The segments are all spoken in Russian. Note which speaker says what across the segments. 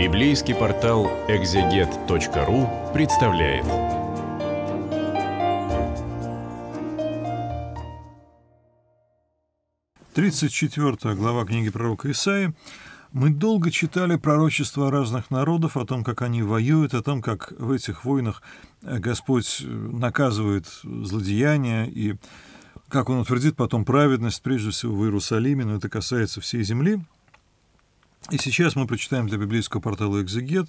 Speaker 1: Библейский портал экзегет.ру представляет. Тридцать четвертая глава книги пророка Исаи. Мы долго читали пророчества разных народов о том, как они воюют, о том, как в этих войнах э, Господь э, наказывает злодеяния и как Он утвердит потом праведность, прежде всего в Иерусалиме, но это касается всей земли. И сейчас мы прочитаем для библейского портала «Экзегет».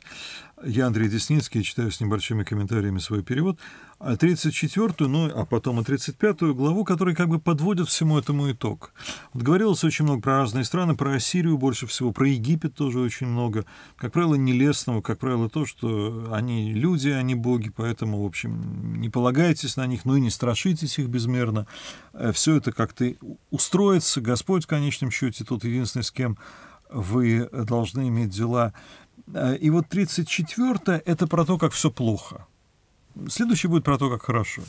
Speaker 1: Я, Андрей Десницкий, читаю с небольшими комментариями свой перевод. 34-ю, а ну, а потом и 35-ю главу, которая как бы подводит всему этому итог. Вот говорилось очень много про разные страны, про Ассирию больше всего, про Египет тоже очень много. Как правило, нелестного, как правило, то, что они люди, они а боги, поэтому, в общем, не полагайтесь на них, ну и не страшитесь их безмерно. Э, Все это как-то устроится. Господь в конечном счете тот единственный, с кем вы должны иметь дела. Э, и вот 34 это про то, как все плохо. Следующий будет про то, как хорошо.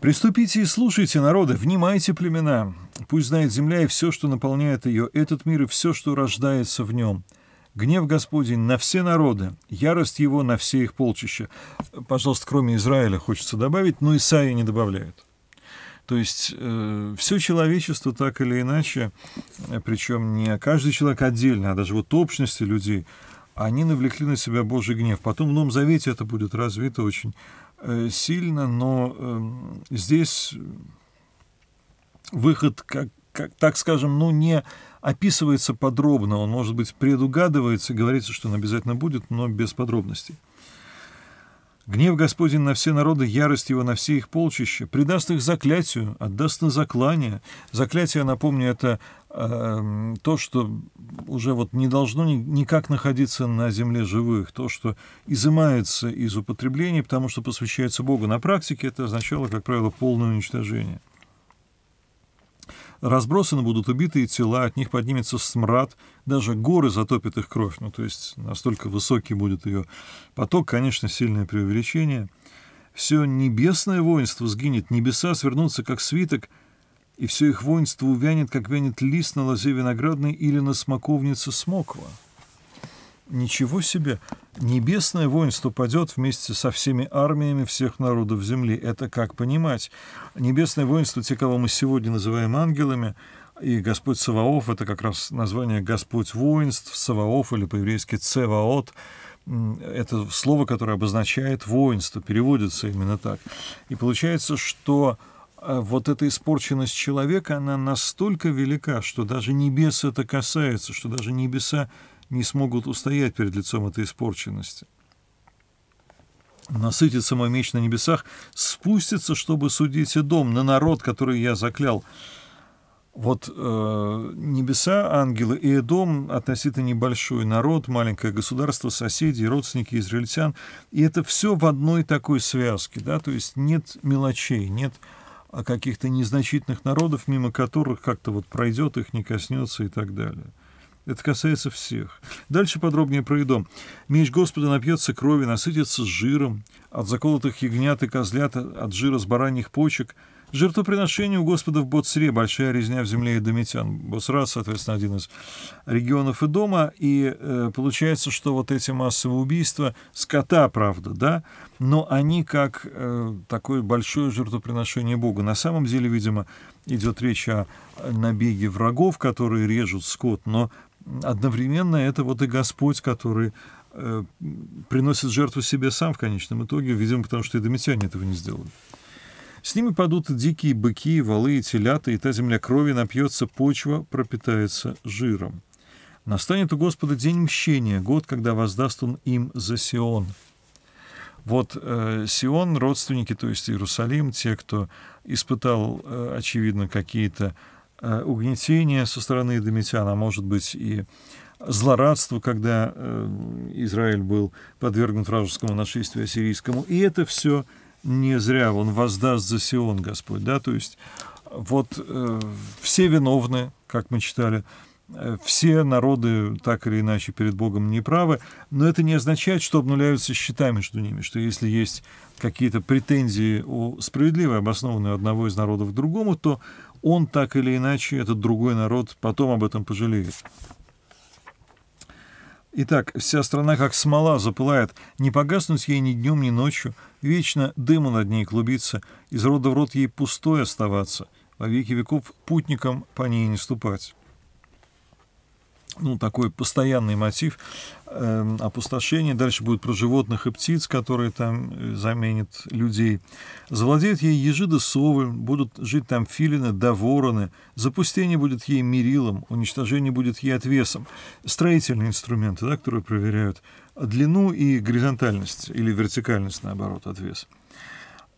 Speaker 1: «Приступите и слушайте, народы, внимайте, племена. Пусть знает земля и все, что наполняет ее, этот мир и все, что рождается в нем. Гнев Господень на все народы, ярость его на все их полчища». Пожалуйста, кроме Израиля хочется добавить, но Исаия не добавляет. То есть э, все человечество так или иначе, э, причем не каждый человек отдельно, а даже вот общности людей, они навлекли на себя Божий гнев. Потом в Новом Завете это будет развито очень э, сильно, но э, здесь выход, как, как, так скажем, ну не описывается подробно, он, может быть, предугадывается, говорится, что он обязательно будет, но без подробностей. Гнев Господень на все народы, ярость его на все их полчища, предаст их заклятию, отдаст на заклание. Заклятие, напомню, это э, то, что уже вот не должно никак находиться на земле живых, то, что изымается из употребления, потому что посвящается Богу. На практике это означало, как правило, полное уничтожение разбросаны будут убитые тела, от них поднимется смрад, даже горы затопят их кровь. Ну, то есть настолько высокий будет ее поток, конечно, сильное преувеличение. Все небесное воинство сгинет, небеса свернутся, как свиток, и все их воинство увянет, как вянет лист на лозе виноградной или на смоковнице смоква. Ничего себе! Небесное воинство падет вместе со всеми армиями всех народов земли. Это как понимать? Небесное воинство, те, кого мы сегодня называем ангелами, и Господь Саваоф — это как раз название Господь воинств, Саваоф или по-еврейски Цеваот, это слово, которое обозначает воинство, переводится именно так. И получается, что э, вот эта испорченность человека, она настолько велика, что даже небес это касается, что даже небеса не смогут устоять перед лицом этой испорченности. Насытится мой меч на небесах, спустится, чтобы судить и дом на народ, который я заклял. Вот э, небеса, ангелы и Эдом относительно небольшой народ, маленькое государство, соседи, родственники израильтян. И это все в одной такой связке, да, то есть нет мелочей, нет а, каких-то незначительных народов, мимо которых как-то вот пройдет, их не коснется и так далее. Это касается всех. Дальше подробнее про еду. Меч Господа напьется крови, насытится жиром, от заколотых ягнят и козлят, от жира с бараньих почек. Жертвоприношение у Господа в Боцре, большая резня в земле Эдомитян. Боцра, соответственно, один из регионов и дома. И э, получается, что вот эти массовые убийства, скота, правда, да, но они как э, такое большое жертвоприношение Богу. На самом деле, видимо, идет речь о набеге врагов, которые режут скот, но одновременно это вот и Господь, который э, приносит жертву себе сам в конечном итоге, видимо, потому что и домитяне этого не сделают. С ними падут и дикие быки, и валы, и телята, и та земля крови напьется, почва пропитается жиром. Настанет у Господа день мщения, год, когда воздаст он им за Сион. Вот э, Сион, родственники, то есть Иерусалим, те, кто испытал, э, очевидно, какие-то Э, угнетение со стороны Домитян, а может быть и злорадство, когда э, Израиль был подвергнут вражескому нашествию ассирийскому. И это все не зря. Он воздаст за Сион, Господь. Да? То есть вот э, все виновны, как мы читали, все народы так или иначе перед Богом неправы, но это не означает, что обнуляются счета между ними, что если есть какие-то претензии о справедливой обоснованной одного из народов к другому, то он так или иначе, этот другой народ, потом об этом пожалеет. Итак, вся страна как смола запылает, не погаснуть ей ни днем, ни ночью, вечно дыма над ней клубится, из рода в род ей пустой оставаться, во веки веков путникам по ней не ступать ну, такой постоянный мотив э, опустошения. Дальше будет про животных и птиц, которые там э, заменят людей. Завладеют ей ежи да совы, будут жить там филины да вороны. Запустение будет ей мерилом, уничтожение будет ей отвесом. Строительные инструменты, да, которые проверяют длину и горизонтальность, или вертикальность, наоборот, отвес.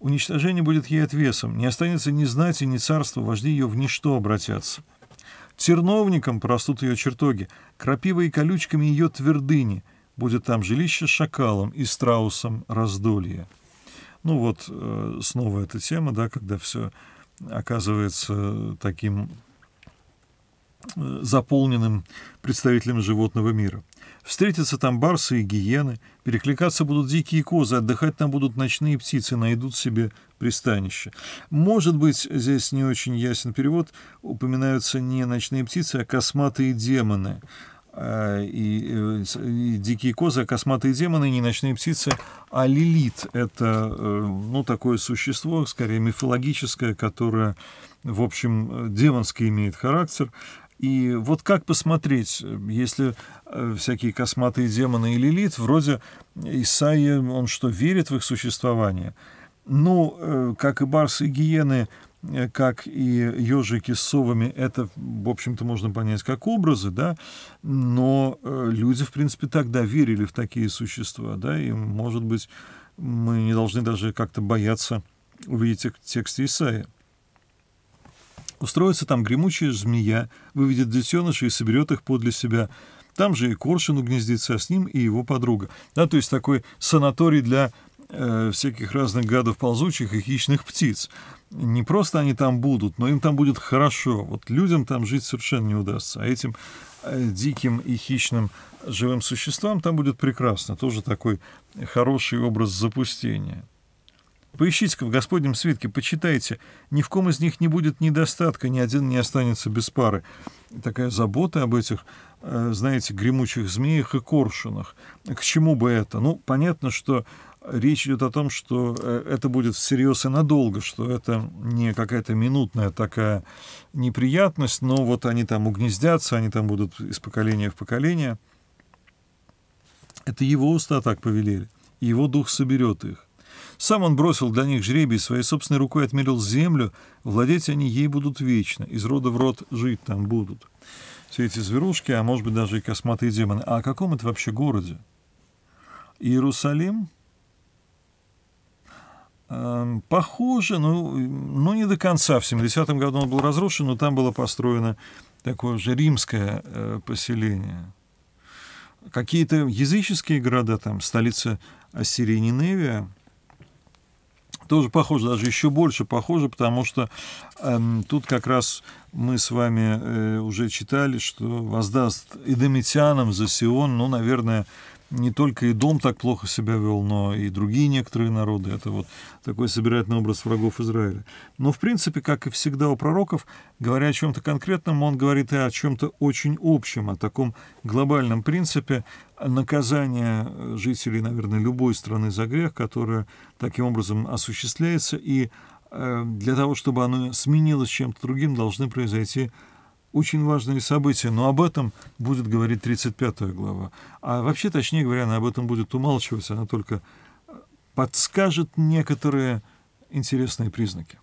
Speaker 1: Уничтожение будет ей отвесом. Не останется ни знати, ни царства, вожди ее в ничто обратятся – Терновником прорастут ее чертоги, крапивой и колючками ее твердыни. Будет там жилище с шакалом и страусом раздолье. Ну вот, э, снова эта тема, да, когда все оказывается э, таким э, заполненным представителем животного мира. Встретятся там барсы и гиены, перекликаться будут дикие козы, отдыхать там будут ночные птицы, найдут себе пристанище. Может быть, здесь не очень ясен перевод, упоминаются не ночные птицы, а косматые демоны. А, и, и, э, и дикие козы, а косматые демоны, не ночные птицы, а лилит. Это э, ну, такое существо, скорее мифологическое, которое, в общем, э, демонский имеет характер. И вот как посмотреть, э, если э, всякие косматые демоны и лилит, вроде Исаия, он что, верит в их существование? Ну, э, как и барсы и гиены, как и ежики с совами, это, в общем-то, можно понять как образы, да, но люди, в принципе, тогда верили в такие существа, да, и, может быть, мы не должны даже как-то бояться увидеть текст Исаия. Устроится там гремучая змея, выведет детенышей и соберет их подле себя. Там же и коршун угнездится, а с ним и его подруга. Да, то есть такой санаторий для э, всяких разных гадов ползучих и хищных птиц. Не просто они там будут, но им там будет хорошо. Вот людям там жить совершенно не удастся, а этим э, диким и хищным живым существам там будет прекрасно. Тоже такой хороший образ запустения. Поищите-ка в Господнем свитке, почитайте. Ни в ком из них не будет недостатка, ни один не останется без пары. Такая забота об этих, э, знаете, гремучих змеях и коршунах. К чему бы это? Ну, понятно, что речь идет о том, что э, это будет всерьез и надолго, что это не какая-то минутная такая неприятность, но вот они там угнездятся, они там будут из поколения в поколение. Это его уста так повелели, и его дух соберет их. Сам он бросил для них жребий, своей собственной рукой отмерил землю, владеть они ей будут вечно, из рода в род жить там будут. Все эти зверушки, а может быть даже и косматые демоны. А о каком это вообще городе? Иерусалим? Эм, похоже, но, ну, но ну, не до конца. В 70-м году он был разрушен, но там было построено такое же римское э, поселение. Какие-то языческие города, там столица Ассирии Ниневия – тоже похоже, даже еще больше похоже, потому что э, тут как раз мы с вами э, уже читали, что воздаст идомитянам за Сион, ну, наверное, не только и Дом так плохо себя вел, но и другие некоторые народы. Это вот такой собирательный образ врагов Израиля. Но, в принципе, как и всегда у пророков, говоря о чем-то конкретном, он говорит и о чем-то очень общем, о таком глобальном принципе наказания э, жителей, наверное, любой страны за грех, которое таким образом осуществляется. И э, для того, чтобы оно сменилось чем-то другим, должны произойти очень важные события, но об этом будет говорить 35 глава. А вообще, точнее говоря, она об этом будет умалчиваться, она только подскажет некоторые интересные признаки.